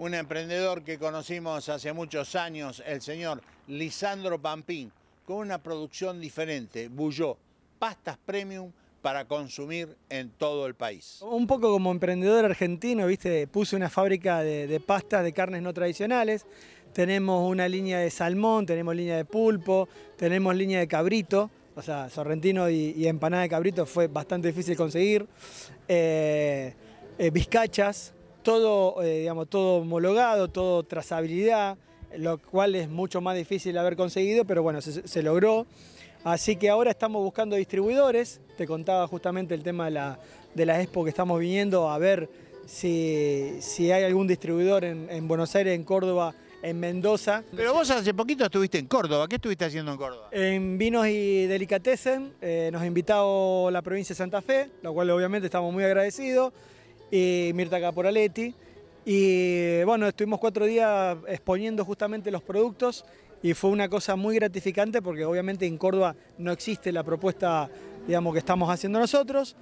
un emprendedor que conocimos hace muchos años, el señor Lisandro Pampín, con una producción diferente, Bulló, pastas premium para consumir en todo el país. Un poco como emprendedor argentino, viste, puse una fábrica de, pastas de carnes no tradicionales, tenemos una línea de salmón, tenemos línea de pulpo, tenemos línea de cabrito, o sea, sorrentino y, empanada de cabrito fue bastante difícil conseguir, vizcachas. Eh, eh, bizcachas, todo, eh, digamos, todo homologado, todo trazabilidad, lo cual es mucho más difícil haber conseguido, pero bueno, se, logró. Así que ahora estamos buscando distribuidores. Te contaba justamente el tema de la, expo que estamos viniendo a ver si, hay algún distribuidor en, Buenos Aires, en Córdoba, en Mendoza. Pero vos hace poquito estuviste en Córdoba. ¿Qué estuviste haciendo en Córdoba? En Vinos y Delicatessen eh, nos ha invitado la provincia de Santa Fe, lo cual obviamente estamos muy agradecidos y Mirta Caporaletti. Y bueno, estuvimos cuatro días exponiendo justamente los productos y fue una cosa muy gratificante porque obviamente en Córdoba no existe la propuesta digamos, que estamos haciendo nosotros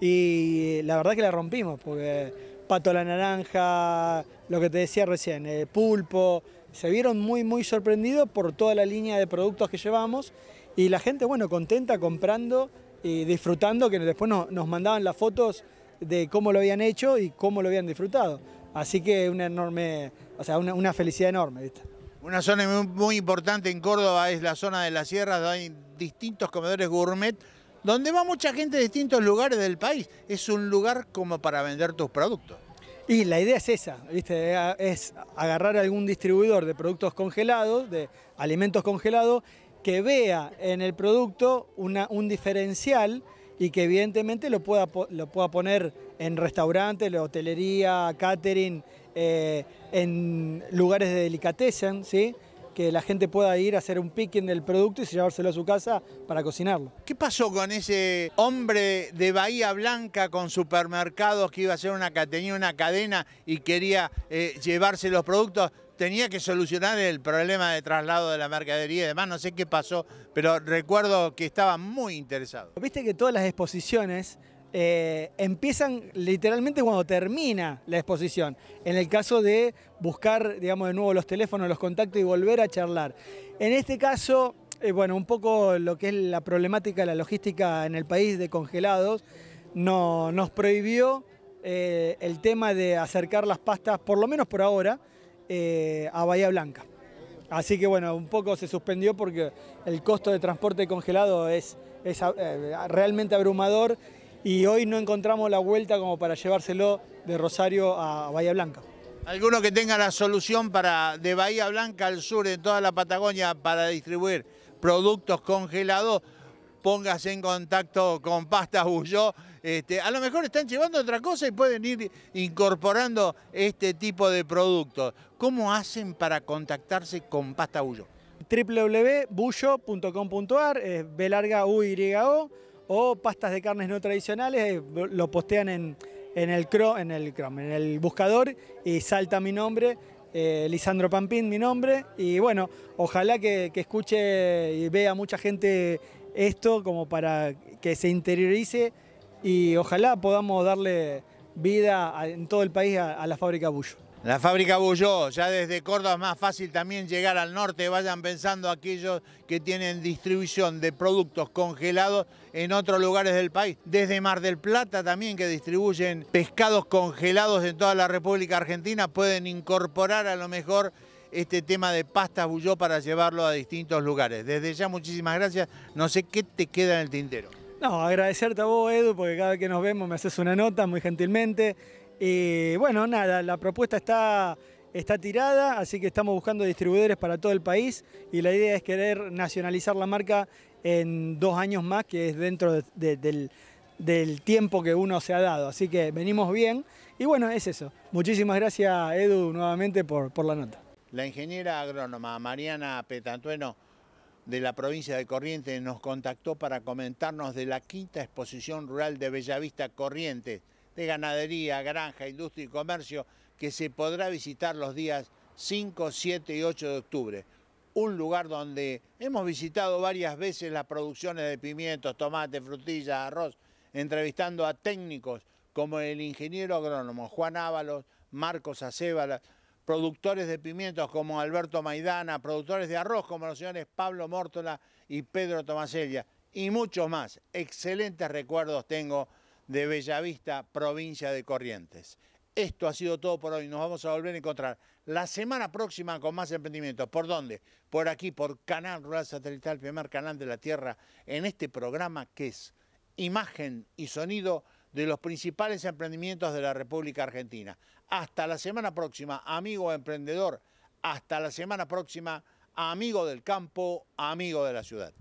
y la verdad que la rompimos porque Pato la Naranja, lo que te decía recién, eh, Pulpo, se vieron muy muy sorprendidos por toda la línea de productos que llevamos y la gente, bueno, contenta comprando y disfrutando, que después nos mandaban las fotos de cómo lo habían hecho y cómo lo habían disfrutado. Así que una enorme, o sea, una, felicidad enorme. ¿viste? Una zona muy, importante en Córdoba es la zona de las sierras, donde hay distintos comedores gourmet, donde va mucha gente de distintos lugares del país. Es un lugar como para vender tus productos. Y la idea es esa, ¿viste? es agarrar algún distribuidor de productos congelados, de alimentos congelados, que vea en el producto una, un diferencial y que evidentemente lo pueda, lo pueda poner en restaurantes, en hotelería, catering, eh, en lugares de delicatessen, ¿sí? que la gente pueda ir a hacer un picking del producto y llevárselo a su casa para cocinarlo. ¿Qué pasó con ese hombre de Bahía Blanca con supermercados que iba a hacer una, tenía una cadena y quería eh, llevarse los productos? tenía que solucionar el problema de traslado de la mercadería y demás, no sé qué pasó, pero recuerdo que estaba muy interesado. Viste que todas las exposiciones eh, empiezan literalmente cuando termina la exposición. En el caso de buscar, digamos, de nuevo los teléfonos, los contactos y volver a charlar. En este caso, eh, bueno, un poco lo que es la problemática, de la logística en el país de congelados, nos prohibió eh, el tema de acercar las pastas, por lo menos por ahora, eh, a Bahía Blanca. Así que bueno, un poco se suspendió porque el costo de transporte congelado es, eh, realmente abrumador y hoy no encontramos la vuelta como para llevárselo de Rosario a Bahía Blanca. ¿Alguno que tenga la solución para de Bahía Blanca al sur, de toda la Patagonia, para distribuir productos congelados? Póngase en contacto con Pastas Bulló. Este, a lo mejor están llevando otra cosa y pueden ir incorporando este tipo de productos. ¿Cómo hacen para contactarse con Pasta Bullo? www.bullo.com.ar, es B larga U Y O, o pastas de carnes no tradicionales, eh, lo postean en, el, en, el en el buscador y salta mi nombre, eh, Lisandro Pampín, mi nombre, y bueno, ojalá que, que, escuche y vea mucha gente esto como para que se interiorice y ojalá podamos darle vida en todo el país a, la fábrica Bullo. La fábrica Bulló, ya desde Córdoba es más fácil también llegar al norte, vayan pensando aquellos que tienen distribución de productos congelados en otros lugares del país. Desde Mar del Plata también que distribuyen pescados congelados en toda la República Argentina, pueden incorporar a lo mejor este tema de pasta Bulló para llevarlo a distintos lugares. Desde ya muchísimas gracias, no sé qué te queda en el tintero. No, agradecerte a vos, Edu, porque cada vez que nos vemos me haces una nota muy gentilmente. Y bueno, nada, la propuesta está, está tirada, así que estamos buscando distribuidores para todo el país y la idea es querer nacionalizar la marca en dos años más, que es dentro del, tiempo que uno se ha dado. Así que venimos bien y bueno, es eso. Muchísimas gracias, Edu, nuevamente por, por la nota. La ingeniera agrónoma Mariana Petantueno de la provincia de Corrientes nos contactó para comentarnos de la quinta exposición rural de Bellavista Corrientes, de ganadería, granja, industria y comercio, que se podrá visitar los días 5, 7 y 8 de octubre. Un lugar donde hemos visitado varias veces las producciones de pimientos, tomate frutillas, arroz, entrevistando a técnicos como el ingeniero agrónomo Juan Ábalos, Marcos Acevalas, productores de pimientos como Alberto Maidana, productores de arroz como los señores Pablo Mórtola y Pedro Tomasella, y muchos más. Excelentes recuerdos tengo de Bellavista, provincia de Corrientes. Esto ha sido todo por hoy. Nos vamos a volver a encontrar la semana próxima con más emprendimientos. ¿Por dónde? Por aquí, por Canal Rural Satelital, primer canal de la Tierra, en este programa que es imagen y sonido de los principales emprendimientos de la República Argentina. Hasta la semana próxima, amigo emprendedor, hasta la semana próxima, amigo del campo, amigo de la ciudad.